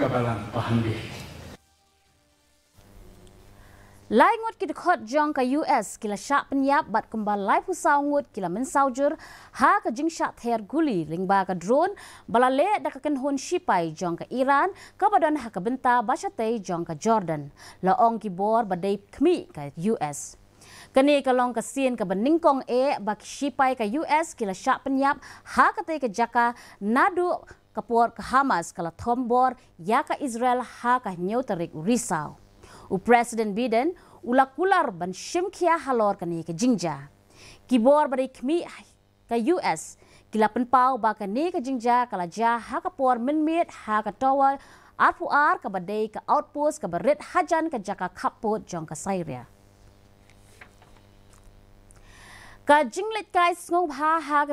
kabalang pahambi. Lai ngut kita khot jong ke US kila syak penyap bat kembal lai pusau ngut kila mensaujur ha ke jing syak ter guli lingba ke drone bala le da ke hon shipai jong ke Iran ke badan ha ke benta basa te jong ke Jordan la ong ki bor badai kmi ke US Kini kalong ke sien ke beningkong e bak shipai ke US kila syak penyap ha ke te ke jaka nadu kapor ka Hamas kala thombor ya ka Israel ha ka nyotarik risau. U President Biden kular ban shimkia halor kani ka jingja. Kibor bari kmi ka US kila penpau ba ka ni ka jingja kala ja ha ka por minmit ha ka tower arpu ar ka badai ka outpost ka berit hajan ka jaka kapot jong ka Syria. Ka jinglet kai ngong ha ha